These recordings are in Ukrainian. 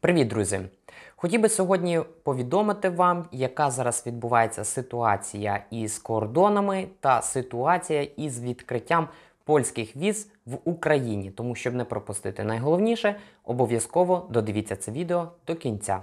Привіт, друзі! Хотів би сьогодні повідомити вам, яка зараз відбувається ситуація із кордонами та ситуація із відкриттям польських віз в Україні. Тому, щоб не пропустити найголовніше, обов'язково додивіться це відео до кінця.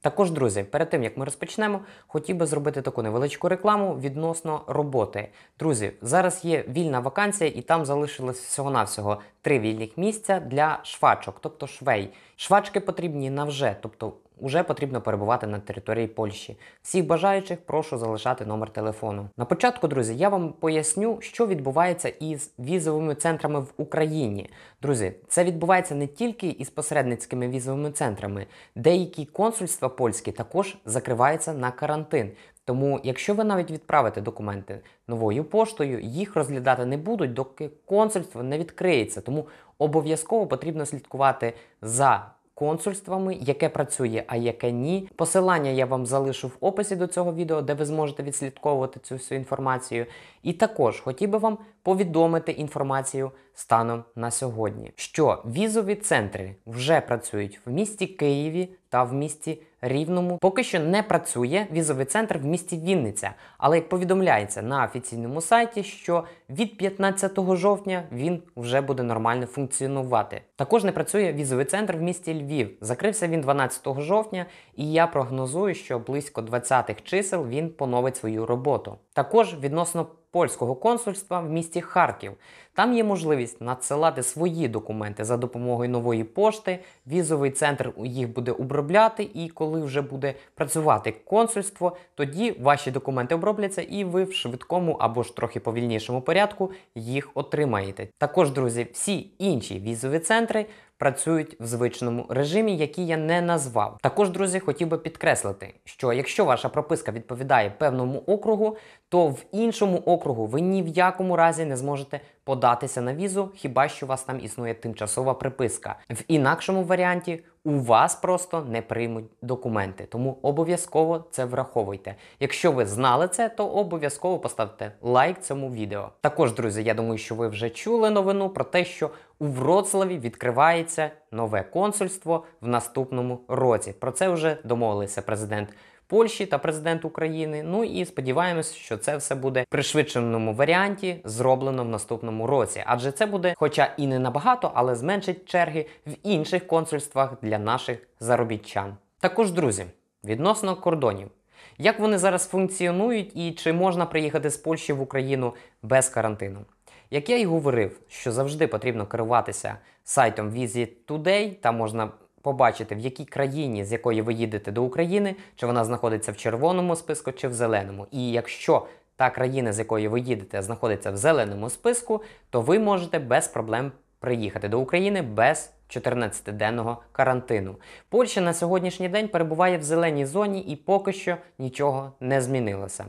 Також, друзі, перед тим як ми розпочнемо, хотів би зробити таку невеличку рекламу відносно роботи. Друзі, зараз є вільна вакансія, і там залишилось всього-навсього три вільних місця для швачок, тобто швей. Швачки потрібні на вже, тобто Уже потрібно перебувати на території Польщі. Всіх бажаючих прошу залишати номер телефону. На початку, друзі, я вам поясню, що відбувається із візовими центрами в Україні. Друзі, це відбувається не тільки із посередницькими візовими центрами, деякі консульства польські також закриваються на карантин. Тому, якщо ви навіть відправите документи новою поштою, їх розглядати не будуть, доки консульство не відкриється. Тому обов'язково потрібно слідкувати за консульствами, яке працює, а яке ні. Посилання я вам залишу в описі до цього відео, де ви зможете відслідковувати цю всю інформацію. І також хотів би вам повідомити інформацію станом на сьогодні, що візові центри вже працюють в місті Києві та в місті Рівному поки що не працює візовий центр в місті Вінниця, але як повідомляється на офіційному сайті, що від 15 жовтня він вже буде нормально функціонувати. Також не працює візовий центр в місті Львів. Закрився він 12 жовтня, і я прогнозую, що близько 20-х чисел він поновить свою роботу. Також відносно польського консульства в місті Харків. Там є можливість надсилати свої документи за допомогою нової пошти. Візовий центр їх буде обробляти, і коли вже буде працювати консульство, тоді ваші документи обробляться, і ви в швидкому або ж трохи повільнішому порядку їх отримаєте. Також, друзі, всі інші візові центри працюють в звичному режимі, який я не назвав. Також, друзі, хотів би підкреслити, що якщо ваша прописка відповідає певному округу, то в іншому округу ви ні в якому разі не зможете податися на візу, хіба що у вас там існує тимчасова приписка. В інакшому варіанті у вас просто не приймуть документи, тому обов'язково це враховуйте. Якщо ви знали це, то обов'язково поставте лайк цьому відео. Також, друзі, я думаю, що ви вже чули новину про те, що у Вроцлаві відкривається нове консульство в наступному році. Про це вже домовилися президент. Польщі та президент України. Ну і сподіваємось, що це все буде в пришвидшеному варіанті зроблено в наступному році, адже це буде, хоча і не набагато, але зменшить черги в інших консульствах для наших заробітчан. Також, друзі, відносно кордонів. Як вони зараз функціонують і чи можна приїхати з Польщі в Україну без карантину? Як я й говорив, що завжди потрібно керуватися сайтом Visit Today, там можна побачити, в якій країні, з якої ви їдете до України, чи вона знаходиться в червоному списку, чи в зеленому. І якщо та країна, з якої ви їдете, знаходиться в зеленому списку, то ви можете без проблем приїхати до України без 14-денного карантину. Польща на сьогоднішній день перебуває в зеленій зоні і поки що нічого не змінилося.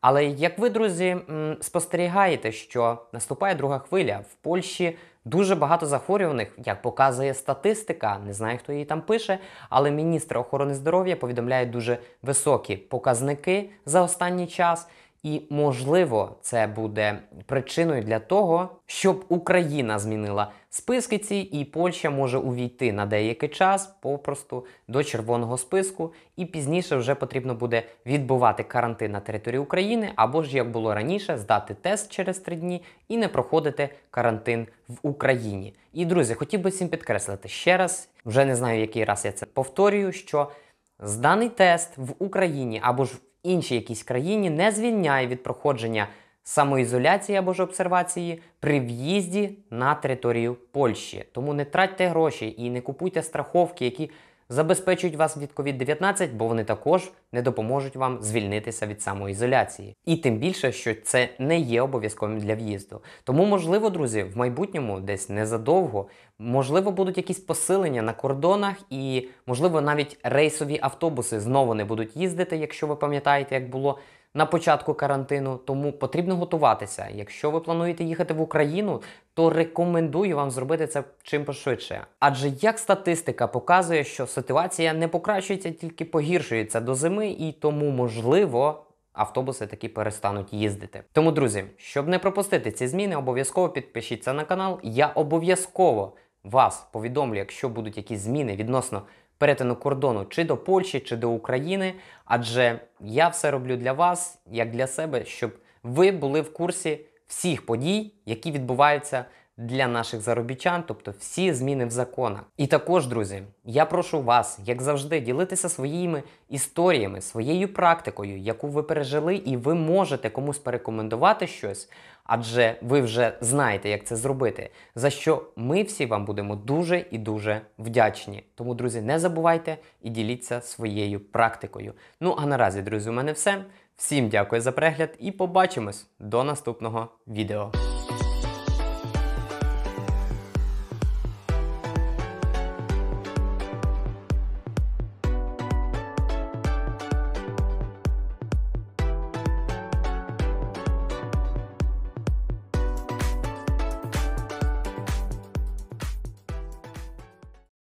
Але як ви, друзі, спостерігаєте, що наступає друга хвиля в Польщі. Дуже багато захворюваних, як показує статистика, не знаю, хто її там пише, але міністр охорони здоров'я повідомляє дуже високі показники за останній час. І, можливо, це буде причиною для того, щоб Україна змінила списки ці, і Польща може увійти на деякий час попросту до червоного списку, і пізніше вже потрібно буде відбувати карантин на території України, або ж як було раніше, здати тест через три дні і не проходити карантин в Україні. І друзі, хотів би всім підкреслити ще раз, вже не знаю, який раз я це повторюю, що зданий тест в Україні або ж іншій якійсь країні не звільняє від проходження самоізоляції або ж обсервації при в'їзді на територію Польщі. Тому не тратьте гроші і не купуйте страховки, які забезпечують вас від COVID-19, бо вони також не допоможуть вам звільнитися від самоізоляції. І тим більше, що це не є обов'язковим для в'їзду. Тому, можливо, друзі, в майбутньому десь незадовго, можливо, будуть якісь посилення на кордонах, і можливо навіть рейсові автобуси знову не будуть їздити, якщо ви пам'ятаєте, як було на початку карантину, тому потрібно готуватися. Якщо ви плануєте їхати в Україну, то рекомендую вам зробити це чим пошвидше. Адже як статистика показує, що ситуація не покращується, тільки погіршується до зими, і тому можливо. Автобуси таки перестануть їздити. Тому, друзі, щоб не пропустити ці зміни, обов'язково підпишіться на канал. Я обов'язково вас повідомлю, якщо будуть якісь зміни відносно перетину кордону чи до Польщі, чи до України. Адже я все роблю для вас, як для себе, щоб ви були в курсі всіх подій, які відбуваються для наших заробітчан, тобто всі зміни в законах. І також, друзі, я прошу вас, як завжди, ділитися своїми історіями, своєю практикою, яку ви пережили, і ви можете комусь порекомендувати щось, адже ви вже знаєте, як це зробити. За що ми всі вам будемо дуже і дуже вдячні. Тому, друзі, не забувайте і діліться своєю практикою. Ну а наразі, друзі, у мене все. Всім дякую за перегляд і побачимось до наступного відео.